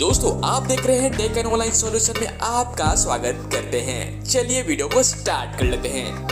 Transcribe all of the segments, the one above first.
दोस्तों आप देख रहे हैं टेक एंड ऑनलाइन सॉल्यूशन में आपका स्वागत करते हैं चलिए वीडियो को स्टार्ट कर लेते हैं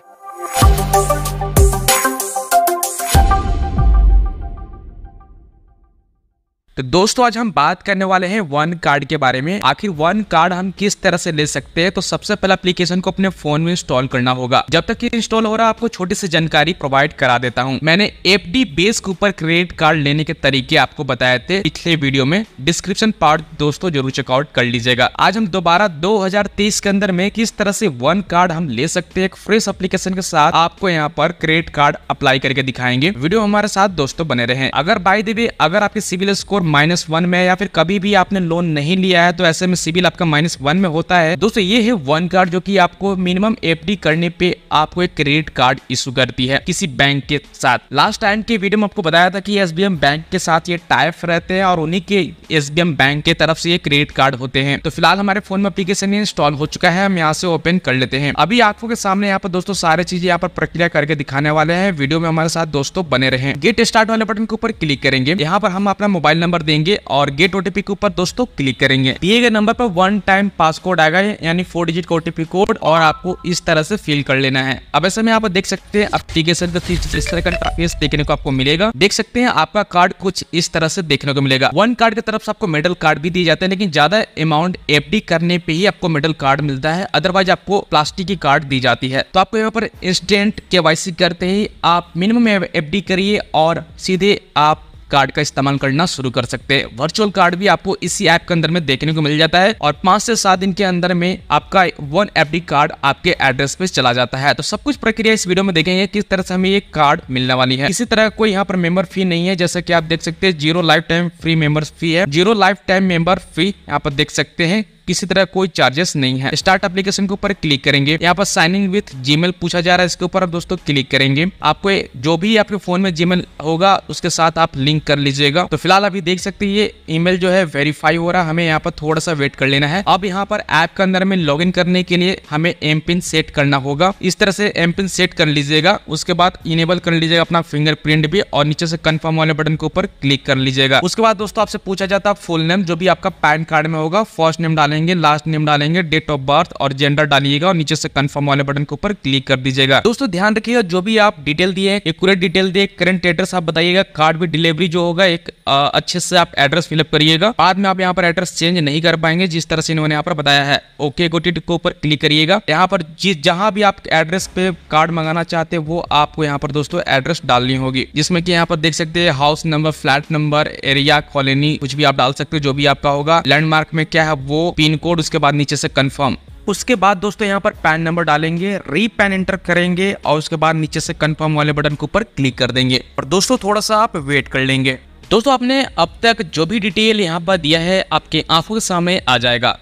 तो दोस्तों आज हम बात करने वाले हैं वन कार्ड के बारे में आखिर वन कार्ड हम किस तरह से ले सकते हैं तो सबसे पहले एप्लीकेशन को अपने फोन में इंस्टॉल करना होगा जब तक ये इंस्टॉल हो रहा है आपको छोटी सी जानकारी प्रोवाइड करा देता हूँ मैंने एफ डी बेस के ऊपर क्रेडिट कार्ड लेने के तरीके आपको बताए थे पिछले वीडियो में डिस्क्रिप्शन पार्ट दोस्तों जरूर चेकआउट कर लीजिएगा आज हम दोबारा दो के अंदर में किस तरह से वन कार्ड हम ले सकते हैं एक फ्रेश अप्लीकेशन के साथ आपको यहाँ पर क्रेडिट कार्ड अप्लाई करके दिखाएंगे वीडियो हमारे साथ दोस्तों बने रहे अगर बाई देवी अगर आपकी सिविल स्कोर माइनस वन में या फिर कभी भी आपने लोन नहीं लिया है तो ऐसे में सिविल आपका माइनस वन में होता है दोस्तों ये है वन कार्ड जो कि आपको मिनिमम एफडी करने पे आपको एक क्रेडिट कार्ड इशू करती है किसी बैंक के साथ लास्ट टाइम के वीडियो में आपको बताया था कि एस बैंक के साथ ये टाइप रहते हैं और उन्हीं के एस बैंक के तरफ से ये क्रेडिट कार्ड होते हैं तो फिलहाल हमारे फोन में अप्लीकेशन इंस्टॉल हो चुका है हम यहाँ से ओपन कर लेते हैं अभी आपको के सामने यहाँ पर दोस्तों सारे चीजें यहाँ पर प्रक्रिया करके दिखाने वाले हैं वीडियो में हमारे साथ दोस्तों बने रहे गेट स्टार्ट वाले बटन के ऊपर क्लिक करेंगे यहाँ पर हम अपना मोबाइल नंबर नंबर देंगे और गेट ओटीपी के ऊपर दोस्तों क्लिक करेंगे दिए गए नंबर पर वन टाइम पासकोड आएगा यानी फोर डिजिट का ओटीपी कोड और आपको इस तरह से फिल कर लेना है अब ऐसे में आप देख सकते हैं एप्लीकेशन का इस तरह का इंटरफेस देखने को आपको मिलेगा देख सकते हैं आपका कार्ड कुछ इस तरह से देखने को मिलेगा वन कार्ड की तरफ से आपको मेडल कार्ड भी दिए जाते हैं लेकिन ज्यादा अमाउंट एफ करने पे ही आपको मेडल कार्ड मिलता है अदरवाइज आपको प्लास्टिक की कार्ड दी जाती है तो आपको यहाँ पर इंस्टेंट के करते ही आप मिनिमम एफ करिए और सीधे आप कार्ड का इस्तेमाल करना शुरू कर सकते हैं वर्चुअल कार्ड भी आपको इसी ऐप के अंदर में देखने को मिल जाता है और पांच से सात दिन के अंदर में आपका वन एफ कार्ड आपके एड्रेस पे चला जाता है तो सब कुछ प्रक्रिया इस वीडियो में देखेंगे किस तरह से हमें ये कार्ड मिलने वाली है इसी तरह कोई यहाँ पर मेंबर फी नहीं है जैसे की आप देख सकते हैं zero life time free member fee है zero life time member fee यहाँ पर देख सकते हैं किसी तरह कोई चार्जेस नहीं है स्टार्ट एप्लीकेशन के ऊपर क्लिक करेंगे यहाँ पर साइन इन विथ जीमेल पूछा जा रहा है इसके ऊपर आप दोस्तों क्लिक करेंगे आपको जो भी आपके फोन में जीमेल होगा उसके साथ आप लिंक कर लीजिएगा तो फिलहाल अभी देख सकते हैं ये ईमेल जो है वेरीफाई हो रहा है हमें यहाँ पर थोड़ा सा वेट कर लेना है अब यहाँ पर ऐप के अंदर में लॉग करने के लिए हमें एम पिन सेट करना होगा इस तरह से एम पिन सेट कर लीजिएगा उसके बाद इनेबल कर लीजिएगा अपना फिंगरप्रिंट भी और नीचे से कंफर्म वाले बटन के ऊपर क्लिक कर लीजिएगा उसके बाद दोस्तों आपसे पूछा जाता है फुल नेम जो भी आपका पैन कार्ड में होगा फर्स्ट नेम डालने डालेंगे लास्ट नेम डालेंगे डेट ऑफ बर्थ और जेंडर डालिएगा और नीचे से कंफर्म वाले बटन के ऊपर क्लिक कर दीजिएगा दोस्तों ध्यान रखिएगा जो भी आप डिटेल दिए हैं डिटेल दिए करंट एड्रेस आप बताइएगा कार्ड भी डिलीवरी जो होगा एक अच्छे से आप एड्रेस फिलअप करिएगा बाद में आप यहाँ पर एड्रेस चेंज नहीं कर पाएंगे जिस तरह से इन्होंने यहाँ पर बताया है ओके गोटिट के ऊपर क्लिक करिएगा यहाँ पर जहाँ भी आप एड्रेस पे कार्ड मंगाना चाहते हैं वो आपको यहाँ पर दोस्तों एड्रेस डालनी होगी जिसमें कि यहाँ पर देख सकते हैं house number flat number area colony कुछ भी आप डाल सकते हो जो भी आपका होगा लैंडमार्क में क्या है वो पी पिन कोड उसके बाद नीचे से कन्फर्म उसके बाद दोस्तों यहाँ पर पैन नंबर डालेंगे री पैन एंटर करेंगे और उसके बाद नीचे से कन्फर्म वाले बटन के ऊपर क्लिक कर देंगे और दोस्तों थोड़ा सा आप वेट कर लेंगे दोस्तों आपने अब तक जो भी डिटेल यहाँ पर दिया है आपके आंखों के सामने आ जाएगा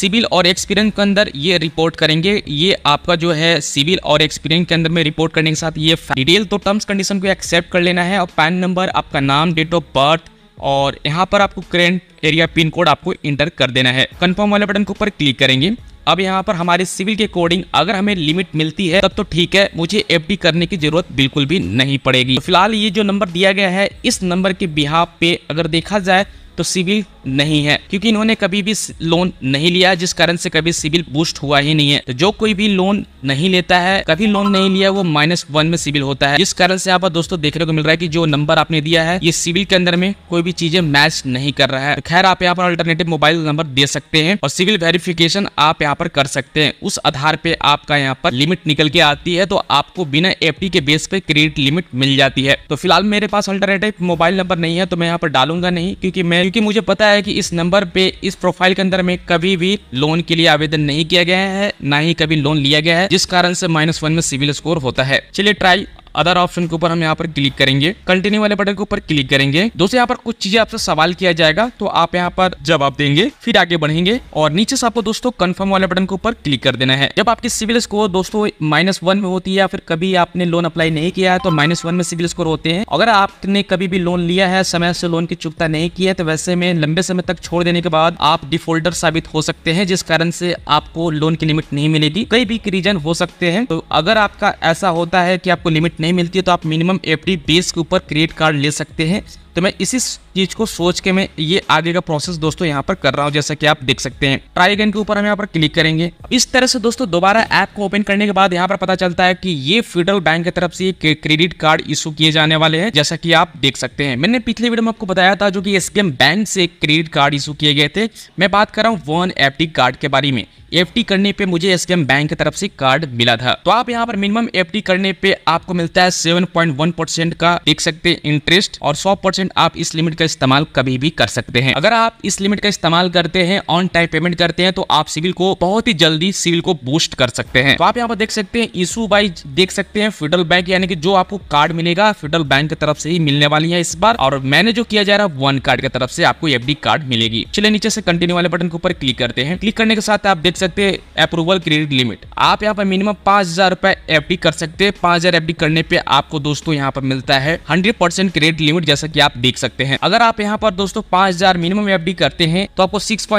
सिविल और एक्सपीरियंस के अंदर ये रिपोर्ट करेंगे ये आपका जो है सिविल और एक्सपीरियंस के अंदर में रिपोर्ट करने के साथ ये डिटेल तो टर्म्स कंडीशन को एक्सेप्ट कर लेना है और पैन नंबर आपका नाम डेट ऑफ बर्थ और यहाँ पर आपको करेंट एरिया पिन कोड आपको इंटर कर देना है कन्फर्म वाले बटन के ऊपर क्लिक करेंगे अब यहाँ पर हमारे सिविल के अकॉर्डिंग अगर हमें लिमिट मिलती है तब तो ठीक है मुझे एफ करने की जरूरत बिल्कुल भी नहीं पड़ेगी तो फिलहाल ये जो नंबर दिया गया है इस नंबर के बिहाव पे अगर देखा जाए तो सिविल नहीं है क्योंकि इन्होंने कभी भी लोन नहीं लिया जिस कारण से कभी सिविल बूस्ट हुआ ही नहीं है तो जो कोई भी लोन नहीं लेता है कभी लोन नहीं लिया वो माइनस वन में सिविल होता है जिस कारण से आप दोस्तों देखने को मिल रहा है कि जो नंबर आपने दिया है ये सिविल के अंदर में कोई भी चीजें मैच नहीं कर रहा है तो खैर आप यहाँ पर अल्टरनेटिव मोबाइल नंबर दे सकते हैं और सिविल वेरिफिकेशन आप यहाँ पर कर सकते हैं उस आधार पे आपका यहाँ पर लिमिट निकल के आती है तो आपको बिना एफ के बेस पे क्रेडिट लिमिट मिल जाती है तो फिलहाल मेरे पास अल्टरनेटिव मोबाइल नंबर नहीं है तो मैं यहाँ पर डालूंगा नहीं क्योंकि मैं हैं क्योंकि मुझे पता है कि इस नंबर पे इस प्रोफाइल के अंदर में कभी भी लोन के लिए आवेदन नहीं किया गया है ना ही कभी लोन लिया गया है जिस कारण से माइनस वन में सिविल स्कोर होता है चलिए ट्राई अदर ऑप्शन के ऊपर हम यहाँ पर क्लिक करेंगे कंटिन्यू वाले बटन के ऊपर क्लिक करेंगे दोस्तों यहाँ पर कुछ चीजें आपसे सवाल किया जाएगा तो आप यहाँ पर जवाब देंगे फिर आगे बढ़ेंगे और नीचे से आपको दोस्तों कंफर्म वाले बटन के ऊपर क्लिक कर देना है जब आपकी सिविल स्कोर दोस्तों माइनस वन में होती है या फिर कभी आपने लोन अप्लाई नहीं किया है तो माइनस वन में सिविल स्कोर होते हैं अगर आपने कभी भी लोन लिया है समय से लोन की चुकता नहीं किया है तो वैसे में लंबे समय तक छोड़ देने के बाद आप डिफोल्टर साबित हो सकते हैं जिस कारण से आपको लोन की लिमिट नहीं मिलेगी कई भी रीजन हो सकते हैं तो अगर आपका ऐसा होता है कि आपको लिमिट नहीं मिलती है तो आप मिनिमम एफ डी बेस के ऊपर क्रेडिट कार्ड ले सकते हैं तो मैं इसी चीज़ को सोच के मैं ये आगे का प्रोसेस दोस्तों यहाँ पर कर रहा हूँ जैसा कि आप देख सकते हैं ट्राई अगेन के ऊपर हम यहाँ पर क्लिक करेंगे इस तरह से दोस्तों दोबारा ऐप को ओपन करने के बाद यहाँ पर पता चलता है कि ये फेडरल बैंक की तरफ से ये क्रेडिट कार्ड इशू किए जाने वाले हैं जैसा कि आप देख सकते हैं मैंने पिछले वीडियो में आपको बताया था जो की एस बैंक से क्रेडिट कार्ड इशू किए गए थे मैं बात कर रहा हूँ वन एफ कार्ड के बारे में एफ करने पे मुझे एस बैंक की तरफ से कार्ड मिला था तो आप यहाँ पर मिनिमम एफ करने पे आपको मिलता है सेवन का देख सकते हैं इंटरेस्ट और सौ आप इस लिमिट का इस्तेमाल कभी भी कर सकते हैं अगर आप इस लिमिट का इस्तेमाल करते हैं ऑन टाइम पेमेंट करते हैं तो आप सिविल को बहुत ही जल्दी सिविल को बूस्ट कर सकते हैं तो आप यहाँ पर देख सकते हैं इशू बाइज देख सकते हैं फेडरल बैंक यानी कि जो आपको कार्ड मिलेगा फेडरल बैंक की तरफ से ही मिलने वाली है इस बार और मैंने जो किया जा रहा है वन कार्ड की तरफ से आपको एफ कार्ड मिलेगी चले नीचे से कंटिन्यू वाले बटन के ऊपर क्लिक करते हैं क्लिक करने के साथ आप देख सकते हैं अप्रूवल क्रेडिट लिमिट आप यहाँ पर मिनिमम पांच हजार रुपए एफ कर सकते हैं पांच हजार एफ करने पे आपको दोस्तों यहाँ पर मिलता है हंड्रेड परसेंट क्रेडिट लिमिट जैसा कि आप देख सकते हैं अगर आप यहाँ पर दोस्तों पांच हजार मिनिमम एफ करते हैं तो आपको सिक्स का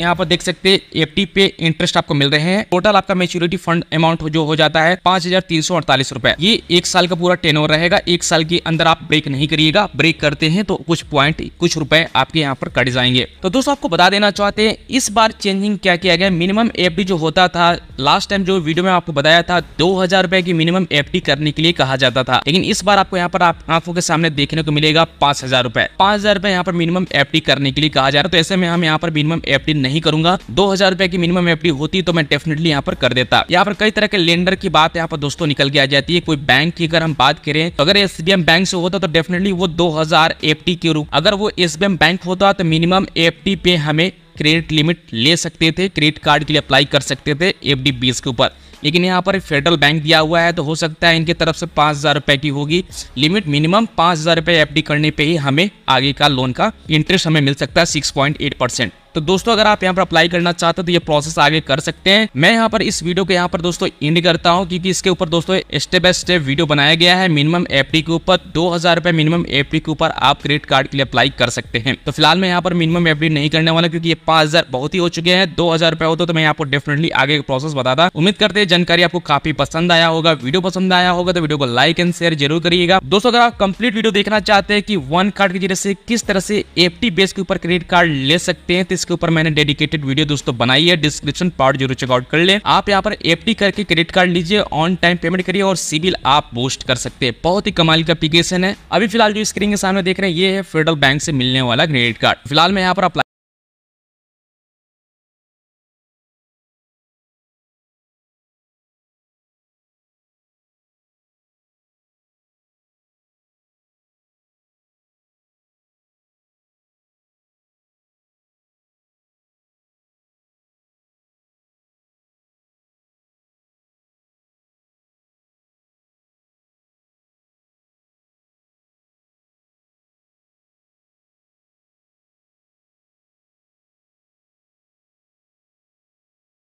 यहाँ पर देख सकते हैं एफ पे इंटरेस्ट आपको मिल रहे हैं टोटल आपका मेच्योरिटी फंड अमाउंट जो हो जाता है पांच हजार तीन सौ अड़तालीस रुपए ये एक साल का पूरा टेन रहेगा एक साल के अंदर आप ब्रेक नहीं करिएगा ब्रेक करते हैं तो कुछ पॉइंट कुछ रुपए आपके यहाँ पर कट जाएंगे तो दोस्तों आपको बता देना चाहते हैं इस बार चेंजिंग क्या किया गया मिनिमम मिनिमम एफडी जो होता था लास्ट टाइम जो वीडियो में आपको बताया था दो हजार रुपए की मिनिमम एफडी करने के लिए कहा जाता था लेकिन इस बार आपको यहाँ पर आप आंखों के सामने देखने को मिलेगा पांच हजार रुपए पांच हजार रुपए यहाँ पर मिनिमम एफडी करने के लिए कहा जा रहा है तो ऐसे में हम यहाँ पर मिनिमम एफडी नहीं करूंगा दो हजार रुपए की मिनिमम एफडी होती तो मैं डेफिनेटली यहाँ पर कर देता यहाँ पर कई तरह के लेंडर की बात यहाँ पर दोस्तों निकल के आ जाती है कोई बैंक की अगर हम बात करें तो अगर एस बैंक से होता तो डेफिनेटली वो दो हजार के रूप अगर वो एस बैंक होता तो मिनिमम एफ पे हमें क्रेडिट लिमिट ले सकते थे क्रेडिट कार्ड के लिए अप्लाई कर सकते थे एफ डी के ऊपर लेकिन यहाँ पर फेडरल बैंक दिया हुआ है तो हो सकता है इनके तरफ से पाँच हज़ार रुपये की होगी लिमिट मिनिमम पाँच हज़ार रुपये एफ करने पे ही हमें आगे का लोन का इंटरेस्ट हमें मिल सकता है सिक्स पॉइंट एट परसेंट तो दोस्तों अगर आप यहाँ पर अप्लाई करना चाहते तो ये प्रोसेस आगे कर सकते हैं मैं यहाँ पर इस वीडियो को यहाँ पर दोस्तों इंड करता हूँ क्योंकि इसके ऊपर दोस्तों स्टेप बाय स्टेप वीडियो बनाया गया है मिनिमम एफडी के ऊपर दो हजार मिनिमम एफडी के ऊपर आप क्रेडिट कार्ड के लिए अप्लाई कर सकते हैं तो फिलहाल मैं यहाँ पर मिनिमम एफडी नहीं करने वाला क्योंकि ये पांच बहुत ही हो चुके हैं दो हजार रुपए होते तो, तो मैं आपको डेफिनेटली आगे प्रोसेस बताता उम्मीद करते हैं जानकारी आपको काफी पसंद आया होगा वीडियो पसंद आया होगा तो वीडियो को लाइक एंड शेयर जरूर करिएगा दोस्तों अगर आप कंप्लीट वीडियो देखना चाहते हैं कि वन कार्ड के जरिए किस तरह से एफटी बेस के ऊपर क्रेडिट कार्ड ले सकते हैं तो इसके ऊपर मैंने डेडिकेटेड वीडियो दोस्तों बनाई है डिस्क्रिप्शन पार्ट जरूर चेकआउट कर ले आप यहाँ पर एफ करके क्रेडिट कार्ड लीजिए ऑन टाइम पेमेंट करिए और सिविल आप पोस्ट कर सकते हैं बहुत ही कमाल का एप्लीकेशन है अभी फिलहाल जो स्क्रीन के सामने देख रहे हैं ये है फेडरल बैंक से मिलने वाला क्रेडिट कार्ड फिलहाल मैं यहाँ पर अप्लाई